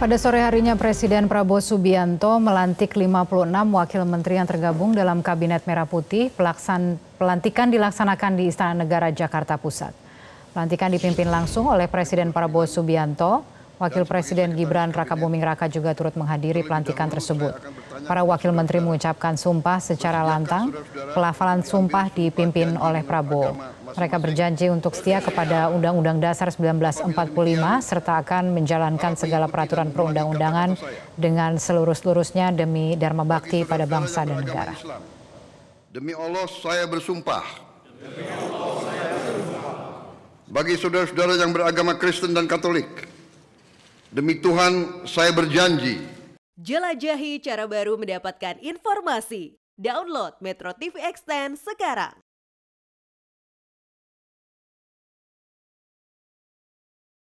Pada sore harinya Presiden Prabowo Subianto melantik 56 wakil menteri yang tergabung dalam Kabinet Merah Putih. Pelaksan, pelantikan dilaksanakan di Istana Negara Jakarta Pusat. Pelantikan dipimpin langsung oleh Presiden Prabowo Subianto. Wakil Presiden Gibran Raka Buming Raka juga turut menghadiri pelantikan tersebut. Para wakil menteri mengucapkan sumpah secara lantang. Pelafalan sumpah dipimpin oleh Prabowo. Mereka berjanji untuk setia kepada Undang-Undang Dasar 1945 serta akan menjalankan segala peraturan perundang-undangan dengan seluruh-seluruhnya demi Dharma Bakti pada bangsa dan negara. Demi Allah saya bersumpah. Bagi saudara-saudara yang beragama Kristen dan Katolik. Demi Tuhan, saya berjanji. Jelajahi cara baru mendapatkan informasi. Download Metro TV Extend sekarang.